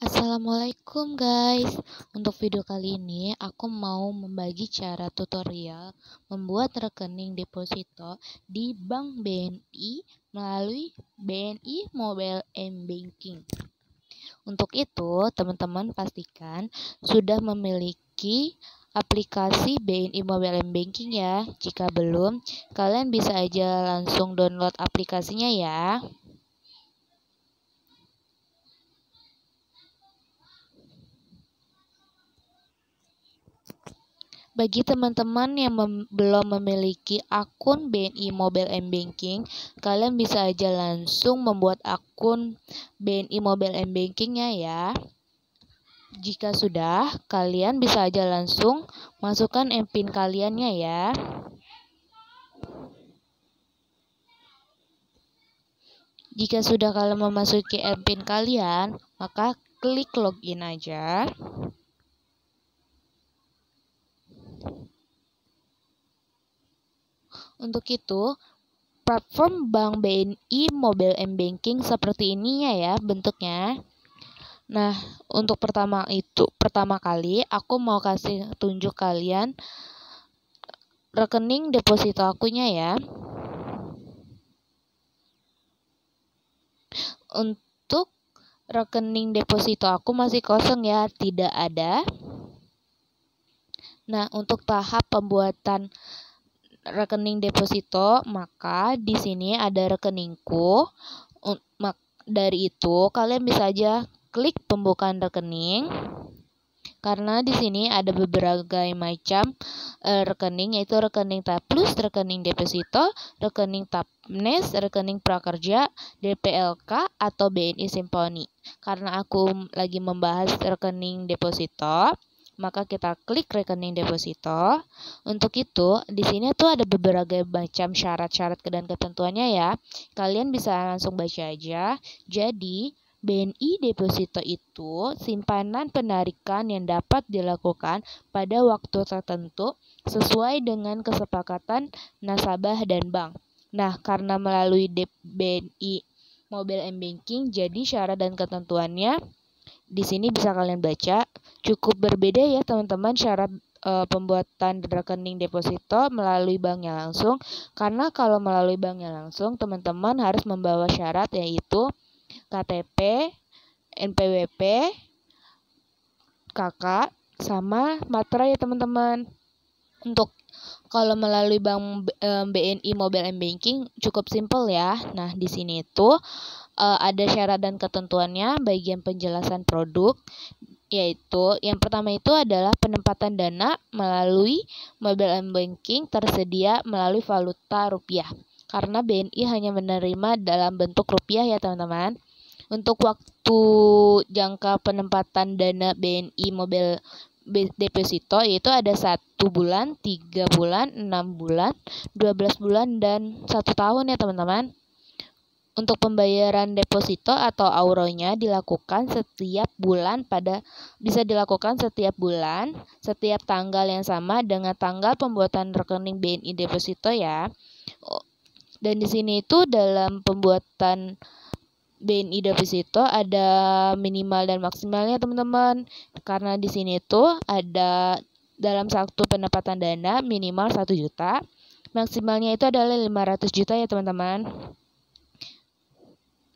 Assalamualaikum guys Untuk video kali ini aku mau membagi cara tutorial membuat rekening deposito di Bank BNI melalui BNI Mobile m Banking Untuk itu teman-teman pastikan sudah memiliki aplikasi BNI Mobile m Banking ya Jika belum kalian bisa aja langsung download aplikasinya ya Bagi teman-teman yang mem belum memiliki akun BNI Mobile M Banking, kalian bisa aja langsung membuat akun BNI Mobile banking Bankingnya ya. Jika sudah, kalian bisa aja langsung masukkan MPIN kaliannya ya. Jika sudah kalian memasuki MPIN kalian, maka klik login aja. Untuk itu, platform Bank BNI Mobile M Banking seperti ini ya ya bentuknya. Nah, untuk pertama itu, pertama kali aku mau kasih tunjuk kalian rekening deposito akunya ya. Untuk rekening deposito aku masih kosong ya, tidak ada. Nah, untuk tahap pembuatan rekening deposito, maka di sini ada rekeningku. Dari itu, kalian bisa aja klik pembukaan rekening karena di sini ada berbagai macam e, rekening yaitu rekening plus, rekening deposito, rekening nes, rekening prakerja, DPLK atau BNI Simponi. Karena aku lagi membahas rekening deposito, maka kita klik rekening deposito. Untuk itu, di sini tuh ada beberapa macam syarat-syarat dan ketentuannya ya. Kalian bisa langsung baca aja. Jadi, BNI deposito itu simpanan penarikan yang dapat dilakukan pada waktu tertentu sesuai dengan kesepakatan nasabah dan bank. Nah, karena melalui BNI Mobile M Banking, jadi syarat dan ketentuannya di sini bisa kalian baca. Cukup berbeda ya teman-teman syarat e, pembuatan rekening deposito melalui banknya langsung. Karena kalau melalui banknya langsung, teman-teman harus membawa syarat yaitu KTP, NPWP, KK, sama materai ya teman-teman. Untuk kalau melalui bank eh, BNI Mobile M Banking cukup simple ya. Nah, di sini itu eh, ada syarat dan ketentuannya bagian penjelasan produk yaitu yang pertama itu adalah penempatan dana melalui mobile M banking tersedia melalui valuta rupiah karena BNI hanya menerima dalam bentuk rupiah ya teman-teman untuk waktu jangka penempatan dana BNI mobile deposito yaitu ada satu bulan, tiga bulan, enam bulan, dua belas bulan dan satu tahun ya teman-teman. Untuk pembayaran deposito atau auronya dilakukan setiap bulan pada bisa dilakukan setiap bulan, setiap tanggal yang sama dengan tanggal pembuatan rekening BNI deposito ya. Dan di sini itu dalam pembuatan BNI deposito ada minimal dan maksimalnya teman-teman karena di sini itu ada dalam satu pendapatan dana minimal 1 juta maksimalnya itu adalah 500 juta ya teman-teman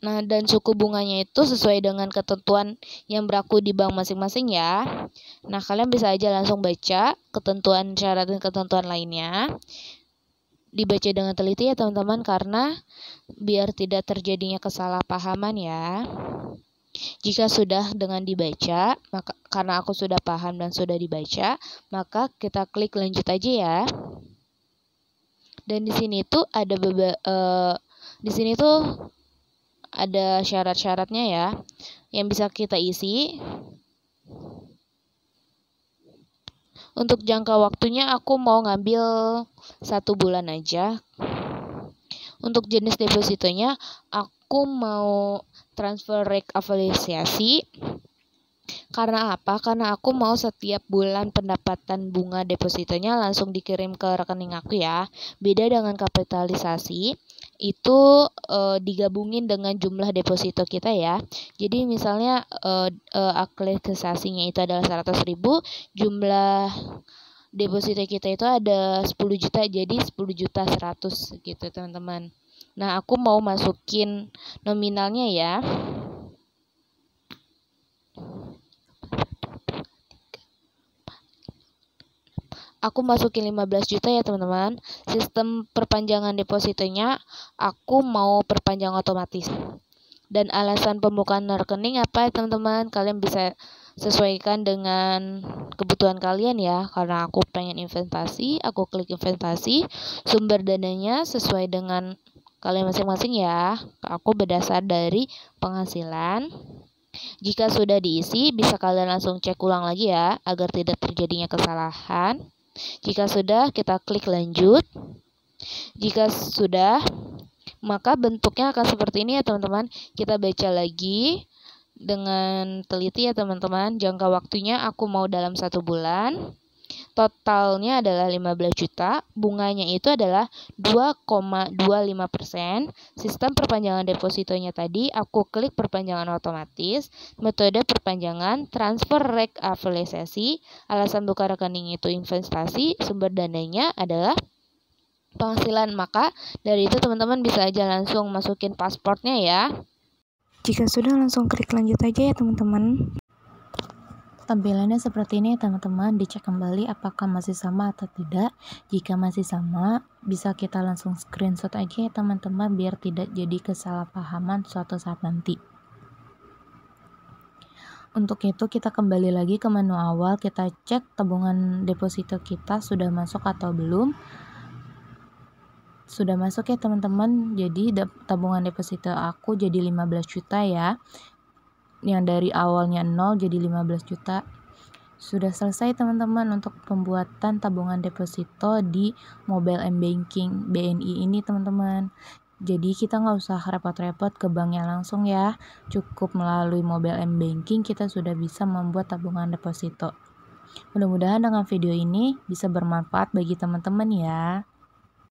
Nah, dan suku bunganya itu sesuai dengan ketentuan yang berlaku di bank masing-masing ya. Nah, kalian bisa aja langsung baca ketentuan syarat dan ketentuan lainnya dibaca dengan teliti ya teman-teman karena biar tidak terjadinya kesalahpahaman ya. Jika sudah dengan dibaca, maka karena aku sudah paham dan sudah dibaca, maka kita klik lanjut aja ya. Dan di sini tuh ada beba, uh, eh, di sini tuh ada syarat-syaratnya ya yang bisa kita isi Untuk jangka waktunya aku mau ngambil satu bulan aja. Untuk jenis depositonya aku mau transfer rate afiliasi. Karena apa? Karena aku mau setiap bulan pendapatan bunga depositonya langsung dikirim ke rekening aku ya. Beda dengan kapitalisasi, itu e, digabungin dengan jumlah deposito kita ya. Jadi misalnya e, eh, e, eh, aklesasinya itu adalah 100 ribu, jumlah deposito kita itu ada 10 juta, jadi 10 juta 100 gitu teman-teman. Nah aku mau masukin nominalnya ya. aku masukin 15 juta ya teman-teman. Sistem perpanjangan depositonya aku mau perpanjang otomatis. Dan alasan pembukaan rekening apa teman-teman? Kalian bisa sesuaikan dengan kebutuhan kalian ya. Karena aku pengen investasi, aku klik investasi. Sumber dananya sesuai dengan kalian masing-masing ya. Aku berdasar dari penghasilan. Jika sudah diisi, bisa kalian langsung cek ulang lagi ya, agar tidak terjadinya kesalahan. Jika sudah, kita klik lanjut. Jika sudah, maka bentuknya akan seperti ini ya teman-teman. Kita baca lagi dengan teliti ya teman-teman. Jangka waktunya aku mau dalam satu bulan. Totalnya adalah 15 juta, bunganya itu adalah 2,25 Sistem perpanjangan depositonya tadi, aku klik perpanjangan otomatis, metode perpanjangan, transfer rek afiliasi, alasan buka rekening itu investasi, sumber dananya adalah penghasilan. Maka dari itu teman-teman bisa aja langsung masukin pasportnya ya. Jika sudah langsung klik lanjut aja ya teman-teman. Tampilannya seperti ini teman-teman, dicek kembali apakah masih sama atau tidak. Jika masih sama, bisa kita langsung screenshot aja ya teman-teman biar tidak jadi kesalahpahaman suatu saat nanti. Untuk itu kita kembali lagi ke menu awal, kita cek tabungan deposito kita sudah masuk atau belum sudah masuk ya teman-teman. Jadi tabungan deposito aku jadi 15 juta ya. Yang dari awalnya 0 jadi 15 juta. Sudah selesai teman-teman untuk pembuatan tabungan deposito di mobile m banking BNI ini teman-teman. Jadi kita nggak usah repot-repot ke banknya langsung ya. Cukup melalui mobile m banking kita sudah bisa membuat tabungan deposito. Mudah-mudahan dengan video ini bisa bermanfaat bagi teman-teman ya.